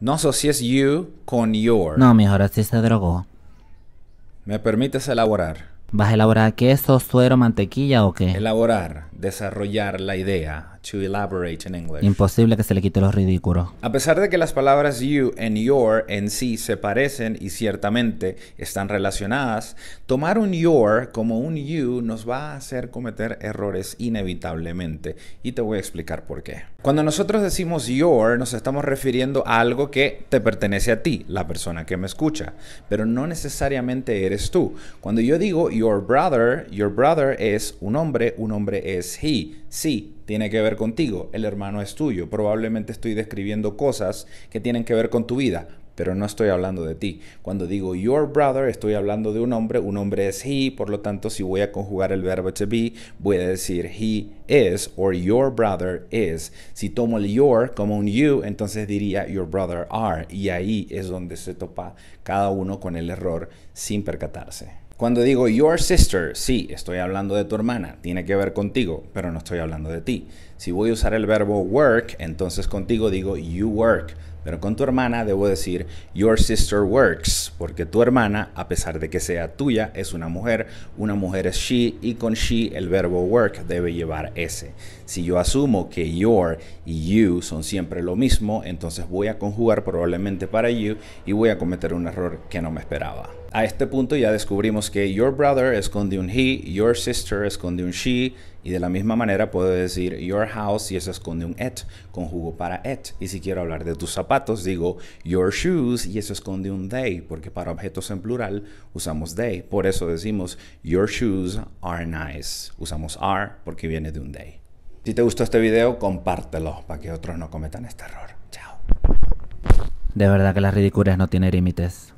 No asocies you con your. No, mejor así se drogó. ¿Me permites elaborar? ¿Vas a elaborar queso, suero, mantequilla o qué? Elaborar desarrollar la idea, Imposible que se le quite los ridículos. A pesar de que las palabras you and your en sí se parecen y ciertamente están relacionadas, tomar un your como un you nos va a hacer cometer errores inevitablemente y te voy a explicar por qué. Cuando nosotros decimos your nos estamos refiriendo a algo que te pertenece a ti, la persona que me escucha, pero no necesariamente eres tú. Cuando yo digo your brother, your brother es un hombre, un hombre es he, pues sí, tiene que ver contigo, el hermano es tuyo. Probablemente estoy describiendo cosas que tienen que ver con tu vida, pero no estoy hablando de ti. Cuando digo your brother, estoy hablando de un hombre, un hombre es he, por lo tanto, si voy a conjugar el verbo to be, voy a decir he is or your brother is. Si tomo el your como un you, entonces diría your brother are, y ahí es donde se topa cada uno con el error sin percatarse. Cuando digo your sister, sí, estoy hablando de tu hermana, tiene que ver contigo, pero no estoy hablando de ti. Si voy a usar el verbo work, entonces contigo digo you work, pero con tu hermana debo decir, your sister works, porque tu hermana, a pesar de que sea tuya, es una mujer, una mujer es she y con she el verbo work debe llevar s. Si yo asumo que your y you son siempre lo mismo, entonces voy a conjugar probablemente para you y voy a cometer un error que no me esperaba. A este punto ya descubrimos que your brother esconde un he, your sister esconde un she y de la misma manera puedo decir your house y eso esconde un et, conjugo para et. Y si quiero hablar de tus zapatos, digo your shoes y eso esconde un they, porque para objetos en plural usamos they. Por eso decimos your shoes are nice. Usamos are porque viene de un they. Si te gustó este video, compártelo para que otros no cometan este error. Chao. De verdad que las ridiculez no tiene límites.